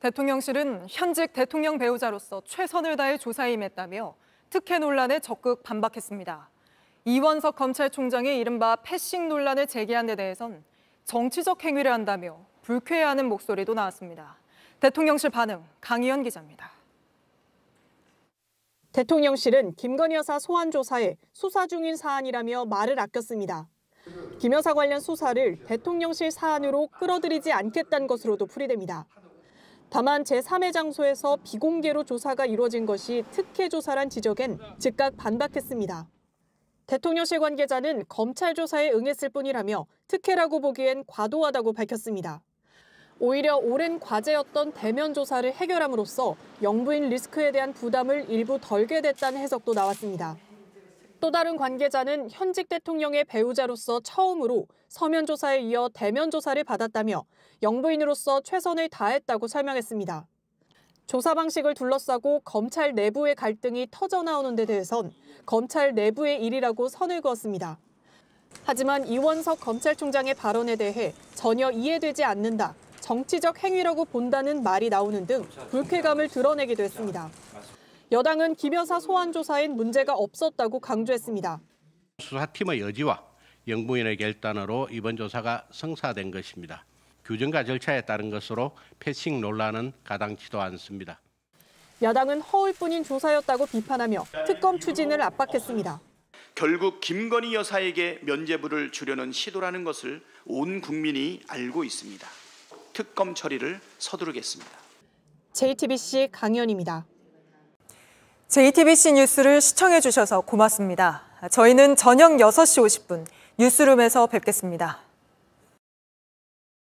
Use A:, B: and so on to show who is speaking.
A: 대통령실은 현직 대통령 배우자로서 최선을 다해 조사임했다며 에 특혜 논란에 적극 반박했습니다. 이원석 검찰총장의 이른바 패싱 논란을 제기한 데 대해선 정치적 행위를 한다며 불쾌해하는 목소리도 나왔습니다.
B: 대통령실 반응 강희연 기자입니다. 대통령실은 김건희 여사 소환 조사에 수사 중인 사안이라며 말을 아꼈습니다. 김 여사 관련 수사를 대통령실 사안으로 끌어들이지 않겠다는 것으로도 풀이됩니다. 다만 제3의 장소에서 비공개로 조사가 이루어진 것이 특혜 조사란 지적엔 즉각 반박했습니다. 대통령실 관계자는 검찰 조사에 응했을 뿐이라며 특혜라고 보기엔 과도하다고 밝혔습니다. 오히려 오랜 과제였던 대면 조사를 해결함으로써 영부인 리스크에 대한 부담을 일부 덜게 됐다는 해석도 나왔습니다. 또 다른 관계자는 현직 대통령의 배우자로서 처음으로 서면 조사에 이어 대면 조사를 받았다며 영부인으로서 최선을 다했다고 설명했습니다. 조사 방식을 둘러싸고 검찰 내부의 갈등이 터져나오는 데 대해선 검찰 내부의 일이라고 선을 그었습니다. 하지만 이원석 검찰총장의 발언에 대해 전혀 이해되지 않는다, 정치적 행위라고 본다는 말이 나오는 등 불쾌감을 드러내기도 했습니다. 여당은 김 여사 소환 조사엔 문제가 없었다고 강조했습니다.
C: 수사팀의 여지와 영부인의 결단으로 이번 조사가 성사된 것입니다. 규정과 절차에 따른 것으로 패싱 논란은 가당치도 않습니다.
B: 야당은 허울뿐인 조사였다고 비판하며 특검 추진을 압박했습니다.
C: 결국 김건희 여사에게 면죄부를 주려는 시도라는 것을 온 국민이 알고 있습니다. 특검 처리를 서두르겠습니다.
A: JTBC 강연입니다. JTBC 뉴스를 시청해 주셔서 고맙습니다. 저희는 저녁 6시 50분 뉴스룸에서 뵙겠습니다.